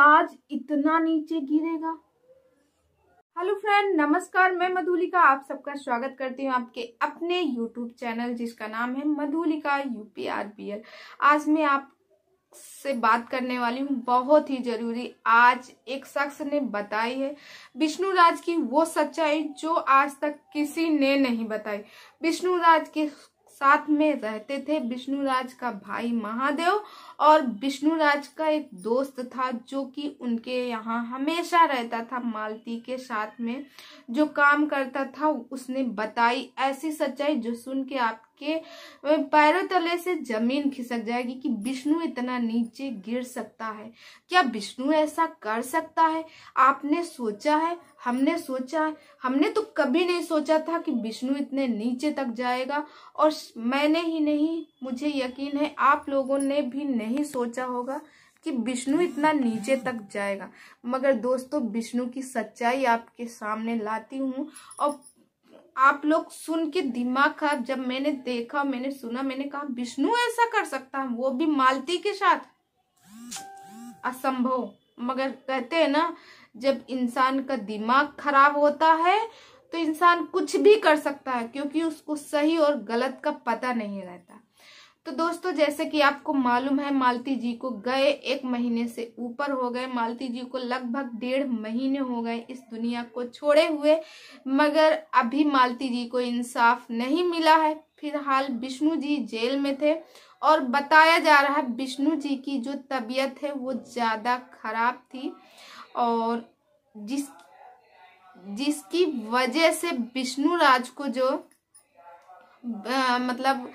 आज इतना नीचे गिरेगा हेलो फ्रेंड नमस्कार मैं मधुलिका आप सबका स्वागत करती हूँ आपके अपने यूट्यूब चैनल जिसका नाम है मधुलिका यूपीआरपीएल आज मैं आप से बात करने वाली हूँ बहुत ही जरूरी आज एक शख्स ने बताई है विष्णु राज की वो सच्चाई जो आज तक किसी ने नहीं बताई विष्णु राज के साथ में रहते थे विष्णुराज का भाई महादेव और विष्णुराज का एक दोस्त था जो कि उनके यहाँ हमेशा रहता था मालती के साथ में जो काम करता था उसने बताई ऐसी सच्चाई जो सुन के आप आपके पैरों तले से जमीन खिसक जाएगी कि विष्णु इतना नीचे गिर सकता है क्या विष्णु ऐसा कर सकता है आपने सोचा है हमने सोचा है हमने तो कभी नहीं सोचा था कि विष्णु इतने नीचे तक जाएगा और मैंने ही नहीं मुझे यकीन है आप लोगों ने भी नहीं सोचा होगा कि विष्णु इतना नीचे तक जाएगा मगर दोस्तों विष्णु की सच्चाई आपके सामने लाती हूँ और आप लोग सुन के दिमाग खराब जब मैंने देखा मैंने सुना मैंने कहा विष्णु ऐसा कर सकता है वो भी मालती के साथ असंभव मगर कहते हैं ना जब इंसान का दिमाग खराब होता है तो इंसान कुछ भी कर सकता है क्योंकि उसको सही और गलत का पता नहीं रहता तो दोस्तों जैसे कि आपको मालूम है मालती जी को गए एक महीने से ऊपर हो गए मालती जी को लगभग डेढ़ महीने हो गए इस दुनिया को छोड़े हुए मगर अभी मालती जी को इंसाफ नहीं मिला है फिलहाल विष्णु जी जेल में थे और बताया जा रहा है विष्णु जी की जो तबीयत है वो ज़्यादा खराब थी और जिस जिसकी वजह से विष्णु राज को जो आ, मतलब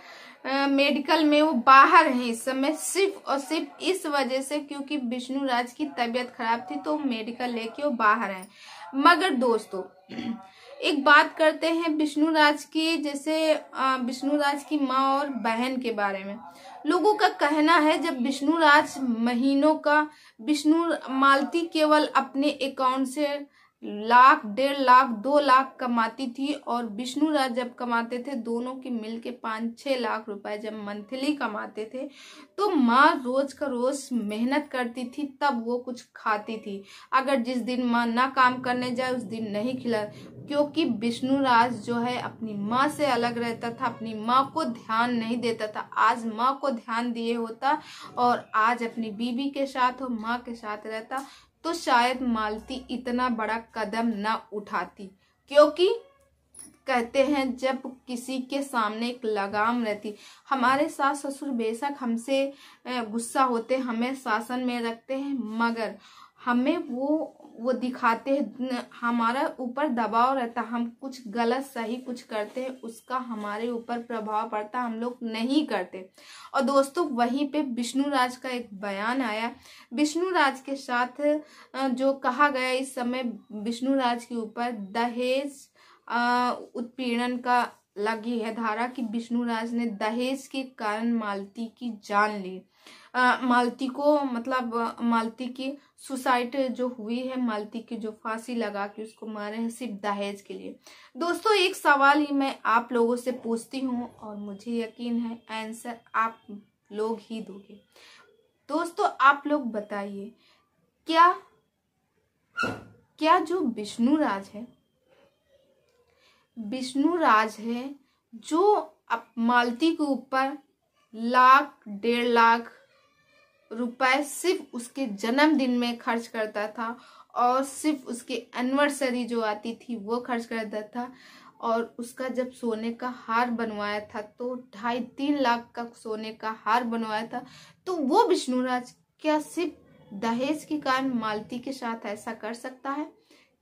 मेडिकल में वो बाहर हैं इस समय सिर्फ और सिर्फ इस वजह से क्योंकि विष्णु राज की तबीयत खराब थी तो मेडिकल लेके वो बाहर हैं मगर दोस्तों एक बात करते हैं विष्णु राज की जैसे विष्णु राज की माँ और बहन के बारे में लोगों का कहना है जब विष्णु राज महीनों का विष्णु मालती केवल अपने अकाउंट से लाख डेढ़ लाख दो लाख कमाती थी और विष्णु राज जब कमाते थे दोनों के मिल के पाँच छः लाख रुपए जब मंथली कमाते थे तो माँ रोज का रोज मेहनत करती थी तब वो कुछ खाती थी अगर जिस दिन माँ ना काम करने जाए उस दिन नहीं खिला क्योंकि विष्णु राज जो है अपनी माँ से अलग रहता था अपनी माँ को ध्यान नहीं देता था आज माँ को ध्यान दिए होता और आज अपनी बीबी के साथ और माँ के साथ रहता तो शायद मालती इतना बड़ा कदम ना उठाती क्योंकि कहते हैं जब किसी के सामने एक लगाम रहती हमारे सास ससुर बेशक हमसे गुस्सा होते हमें शासन में रखते हैं मगर हमें वो वो दिखाते हैं हमारा ऊपर दबाव रहता हम कुछ गलत सही कुछ करते हैं उसका हमारे ऊपर प्रभाव पड़ता हम लोग नहीं करते और दोस्तों वहीं पे विष्णु राज का एक बयान आया विष्णु राज के साथ जो कहा गया इस समय विष्णु राज के ऊपर दहेज उत्पीड़न का लगी है धारा कि विष्णु राज ने दहेज के कारण मालती की जान ली मालती को मतलब मालती की सुसाइड जो हुई है मालती की जो फांसी लगा के उसको मारे हैं सिर्फ दहेज के लिए दोस्तों एक सवाल ही मैं आप लोगों से पूछती हूँ और मुझे यकीन है आंसर आप लोग ही दोगे दोस्तों आप लोग बताइए क्या क्या जो विष्णु राज है विष्णु राज है जो मालती के ऊपर लाख डेढ़ लाख रुपए सिर्फ उसके जन्मदिन में खर्च करता था और सिर्फ उसकी एनिवर्सरी जो आती थी वो खर्च करता था और उसका जब सोने का हार बनवाया था तो ढाई तीन लाख का सोने का हार बनवाया था तो वो विष्णुराज क्या सिर्फ दहेज के कारण मालती के साथ ऐसा कर सकता है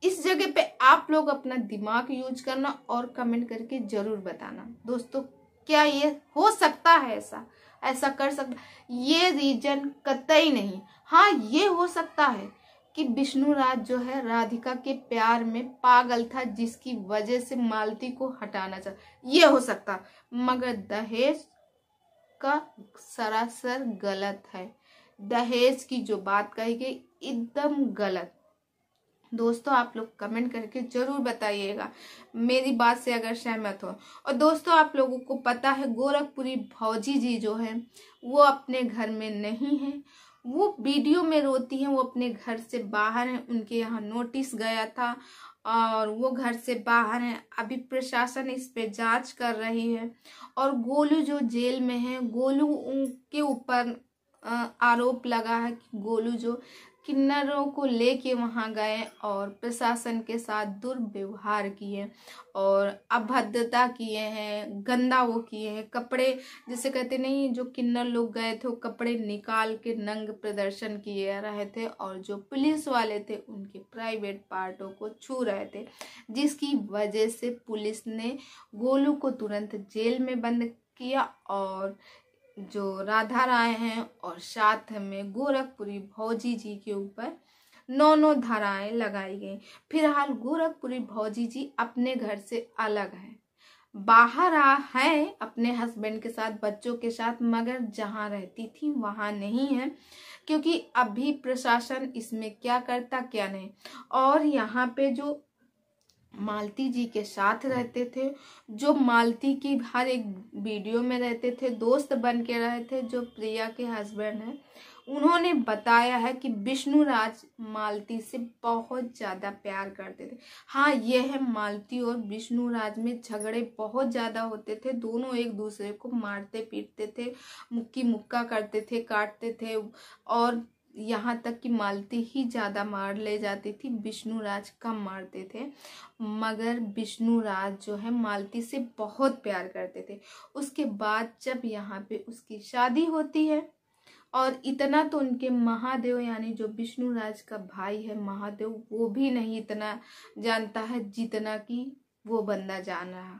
इस जगह पे आप लोग अपना दिमाग यूज करना और कमेंट करके जरूर बताना दोस्तों क्या ये हो सकता है ऐसा ऐसा कर सकता ये रीजन कतई नहीं हाँ ये हो सकता है कि विष्णु राज जो है राधिका के प्यार में पागल था जिसकी वजह से मालती को हटाना चाह ये हो सकता मगर दहेज का सरासर गलत है दहेज की जो बात कही गई एकदम गलत दोस्तों आप लोग कमेंट करके जरूर बताइएगा मेरी बात से अगर सहमत हो और दोस्तों आप लोगों को पता है गोरखपुरी भौजी जी जो है वो अपने घर में नहीं है वो वीडियो में रोती हैं वो अपने घर से बाहर हैं उनके यहाँ नोटिस गया था और वो घर से बाहर हैं अभी प्रशासन इस पे जांच कर रही है और गोलू जो जेल में है गोलू के ऊपर आरोप लगा है कि गोलू जो किन्नरों को लेके वहाँ गए और प्रशासन के साथ दुर्व्यवहार किए और अभद्रता किए हैं गंदा वो किए हैं कपड़े जैसे कहते नहीं जो किन्नर लोग गए थे वो कपड़े निकाल के नंग प्रदर्शन किए रहे थे और जो पुलिस वाले थे उनके प्राइवेट पार्टों को छू रहे थे जिसकी वजह से पुलिस ने गोलू को तुरंत जेल में बंद किया और जो राधा राय हैं और साथ में गोरखपुरी भौजी जी के ऊपर नौ नौ धाराएं लगाई गई फिलहाल गोरखपुरी भौजी जी अपने घर से अलग हैं बाहर आ है अपने हस्बैंड के साथ बच्चों के साथ मगर जहाँ रहती थी वहाँ नहीं है क्योंकि अभी प्रशासन इसमें क्या करता क्या नहीं और यहाँ पे जो मालती जी के साथ रहते थे जो मालती की हर एक वीडियो में रहते थे दोस्त बन के रहे थे जो प्रिया के हस्बैंड हैं उन्होंने बताया है कि विष्णु राज मालती से बहुत ज़्यादा प्यार करते थे हाँ यह है मालती और विष्णु राज में झगड़े बहुत ज़्यादा होते थे दोनों एक दूसरे को मारते पीटते थे मुक्की मुक्का करते थे काटते थे और यहाँ तक कि मालती ही ज़्यादा मार ले जाती थी विष्णु राज कम मारते थे मगर विष्णु राज जो है मालती से बहुत प्यार करते थे उसके बाद जब यहाँ पे उसकी शादी होती है और इतना तो उनके महादेव यानी जो विष्णु राज का भाई है महादेव वो भी नहीं इतना जानता है जितना कि वो बंदा जान रहा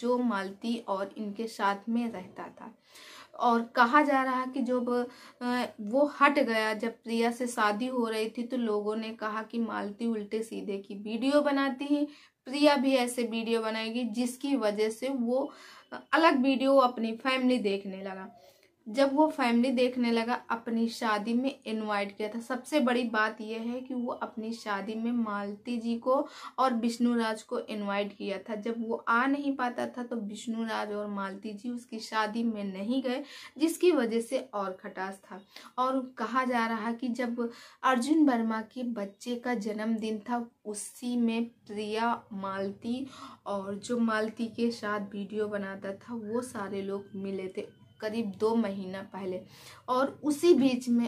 जो मालती और इनके साथ में रहता था और कहा जा रहा कि जब वो हट गया जब प्रिया से शादी हो रही थी तो लोगों ने कहा कि मालती उल्टे सीधे की वीडियो बनाती है प्रिया भी ऐसे वीडियो बनाएगी जिसकी वजह से वो अलग वीडियो अपनी फैमिली देखने लगा जब वो फैमिली देखने लगा अपनी शादी में इनवाइट किया था सबसे बड़ी बात यह है कि वो अपनी शादी में मालती जी को और विष्णु राज को इनवाइट किया था जब वो आ नहीं पाता था तो विष्णु राज और मालती जी उसकी शादी में नहीं गए जिसकी वजह से और खटास था और कहा जा रहा कि जब अर्जुन वर्मा के बच्चे का जन्मदिन था उसी में प्रिया मालती और जो मालती के साथ वीडियो बनाता था वो सारे लोग मिले थे करीब दो महीना पहले और उसी बीच में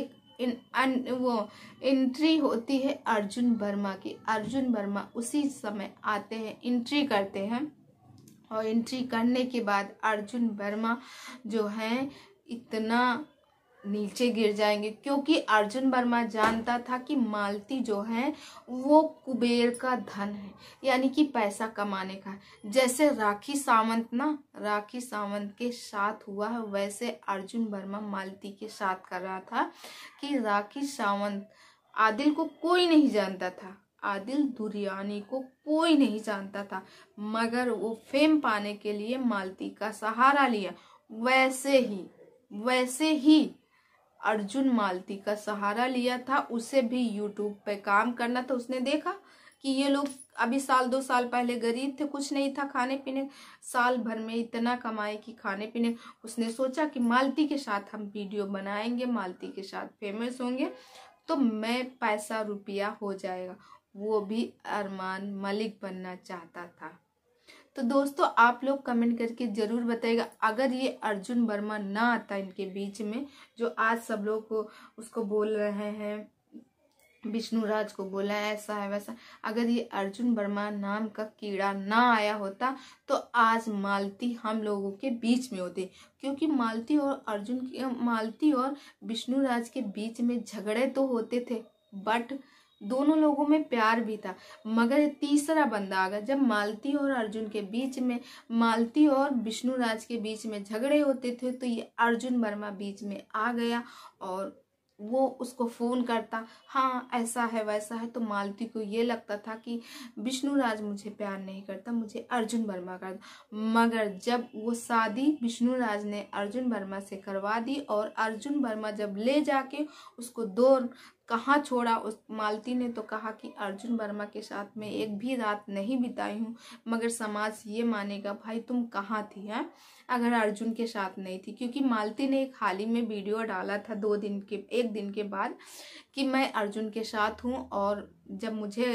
एक इन अन वो एंट्री होती है अर्जुन वर्मा की अर्जुन वर्मा उसी समय आते हैं एंट्री करते हैं और एंट्री करने के बाद अर्जुन वर्मा जो हैं इतना नीचे गिर जाएंगे क्योंकि अर्जुन वर्मा जानता था कि मालती जो है वो कुबेर का धन है यानी कि पैसा कमाने का जैसे राखी सावंत ना राखी सावंत के साथ हुआ है वैसे अर्जुन वर्मा मालती के साथ कर रहा था कि राखी सावंत आदिल को कोई नहीं जानता था आदिल दुरियानी को कोई नहीं जानता था मगर वो फेम पाने के लिए मालती का सहारा लिया वैसे ही वैसे ही अर्जुन मालती का सहारा लिया था उसे भी यूट्यूब पे काम करना था उसने देखा कि ये लोग अभी साल दो साल पहले गरीब थे कुछ नहीं था खाने पीने साल भर में इतना कमाए कि खाने पीने उसने सोचा कि मालती के साथ हम वीडियो बनाएंगे मालती के साथ फेमस होंगे तो मैं पैसा रुपया हो जाएगा वो भी अरमान मलिक बनना चाहता था तो दोस्तों आप लोग कमेंट करके ज़रूर बताएगा अगर ये अर्जुन वर्मा ना आता इनके बीच में जो आज सब लोग को उसको बोल रहे हैं विष्णु राज को बोला ऐसा है वैसा अगर ये अर्जुन वर्मा नाम का कीड़ा ना आया होता तो आज मालती हम लोगों के बीच में होती क्योंकि मालती और अर्जुन की मालती और विष्णु राज के बीच में झगड़े तो होते थे बट दोनों लोगों में प्यार भी था मगर तीसरा बंदा आ गया जब मालती और अर्जुन के बीच में मालती और विष्णु राज के बीच में झगड़े होते थे तो ये अर्जुन वर्मा बीच में आ गया और वो उसको फ़ोन करता हाँ ऐसा है वैसा है तो मालती को ये लगता था कि विष्णु राज मुझे प्यार नहीं करता मुझे अर्जुन वर्मा कर मगर जब वो शादी विष्णु राज ने अर्जुन वर्मा से करवा दी और अर्जुन वर्मा जब ले जाके उसको दो कहाँ छोड़ा उस मालती ने तो कहा कि अर्जुन वर्मा के साथ मैं एक भी रात नहीं बिताई हूँ मगर समाज ये मानेगा भाई तुम कहाँ थी हैं अगर अर्जुन के साथ नहीं थी क्योंकि मालती ने एक हाल ही में वीडियो डाला था दो दिन के एक दिन के बाद कि मैं अर्जुन के साथ हूँ और जब मुझे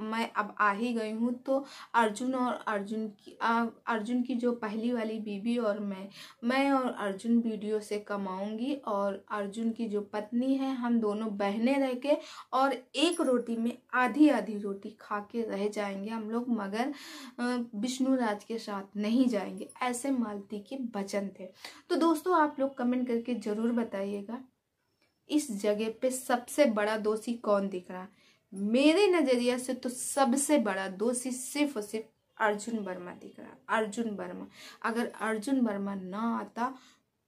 मैं अब आ ही गई हूँ तो अर्जुन और अर्जुन की आ, अर्जुन की जो पहली वाली बीबी और मैं मैं और अर्जुन वीडियो से कमाऊँगी और अर्जुन की जो पत्नी है हम दोनों बहने रह के और एक रोटी में आधी आधी रोटी खा के रह जाएंगे हम लोग मगर विष्णु राज के साथ नहीं जाएंगे ऐसे मालती के वचन थे तो दोस्तों आप लोग कमेंट करके ज़रूर बताइएगा इस जगह पे सबसे बड़ा दोषी कौन दिख रहा है मेरे नज़रिया से तो सबसे बड़ा दोषी सिर्फ और सिर्फ अर्जुन वर्मा दिख रहा अर्जुन वर्मा अगर अर्जुन वर्मा ना आता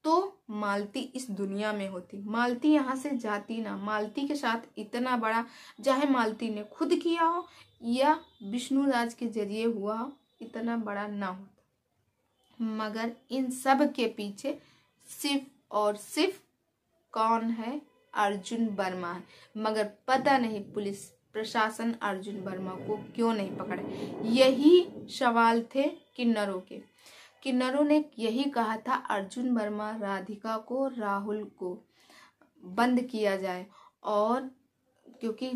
तो मालती इस दुनिया में होती मालती यहाँ से जाती ना मालती के साथ इतना बड़ा चाहे मालती ने खुद किया हो या विष्णु राज के जरिए हुआ हो इतना बड़ा ना होता मगर इन सब के पीछे सिर्फ और सिर्फ कौन है अर्जुन वर्मा है मगर पता नहीं पुलिस प्रशासन अर्जुन वर्मा को क्यों नहीं पकड़े यही सवाल थे किन्नरों के किन्नरों ने यही कहा था अर्जुन वर्मा राधिका को राहुल को बंद किया जाए और क्योंकि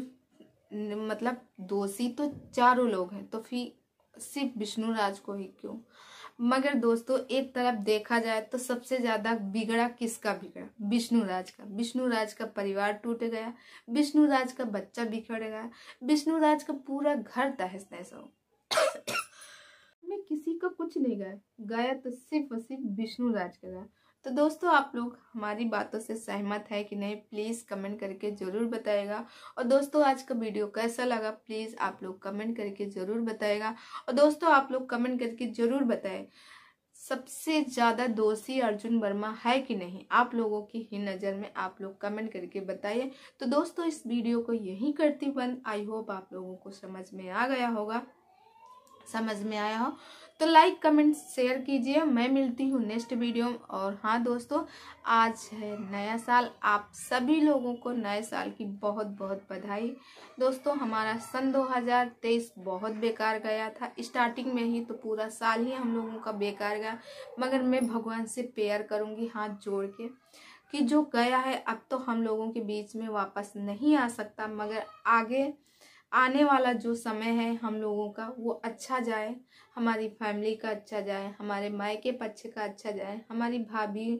मतलब दोषी तो चारों लोग हैं तो फिर सिर्फ विष्णु राज को ही क्यों मगर दोस्तों एक तरफ देखा जाए तो सबसे ज्यादा बिगड़ा किसका बिगड़ा विष्णु राज का विष्णु राज का परिवार टूट गया विष्णु राज का बच्चा बिखड़ गया विष्णु राज का पूरा घर तहस तहस हो किसी का कुछ नहीं गया गया तो सिर्फ और सिर्फ विष्णु राज का गया तो दोस्तों आप लोग हमारी बातों से सहमत है कि नहीं प्लीज़ कमेंट करके ज़रूर बताएगा और दोस्तों आज का वीडियो कैसा लगा प्लीज़ आप लोग कमेंट करके ज़रूर बताएगा और दोस्तों आप लोग कमेंट करके ज़रूर बताएं सबसे ज़्यादा दोषी अर्जुन वर्मा है कि नहीं आप लोगों की ही नज़र में आप लोग कमेंट करके बताइए तो दोस्तों इस वीडियो को यहीं करती बंद आई होप आप लोगों को समझ में आ गया होगा समझ में आया हो तो लाइक कमेंट शेयर कीजिए मैं मिलती हूँ नेक्स्ट वीडियो में और हाँ दोस्तों आज है नया साल आप सभी लोगों को नए साल की बहुत बहुत बधाई दोस्तों हमारा सन 2023 बहुत बेकार गया था स्टार्टिंग में ही तो पूरा साल ही हम लोगों का बेकार गया मगर मैं भगवान से प्रेयर करूँगी हाथ जोड़ के कि जो गया है अब तो हम लोगों के बीच में वापस नहीं आ सकता मगर आगे आने वाला जो समय है हम लोगों का वो अच्छा जाए हमारी फैमिली का अच्छा जाए हमारे मायके पक्ष का अच्छा जाए हमारी भाभी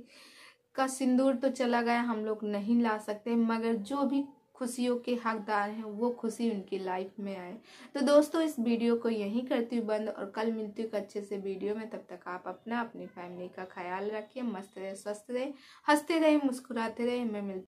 का सिंदूर तो चला गया हम लोग नहीं ला सकते मगर जो भी खुशियों के हकदार हैं वो खुशी उनकी लाइफ में आए तो दोस्तों इस वीडियो को यहीं करती हूँ बंद और कल मिलती हूँ अच्छे से वीडियो में तब तक आप अपना अपनी फैमिली का ख्याल रखिए मस्त रहे स्वस्थ रहे हंसते रहे मुस्कुराते रहे मैं मिलती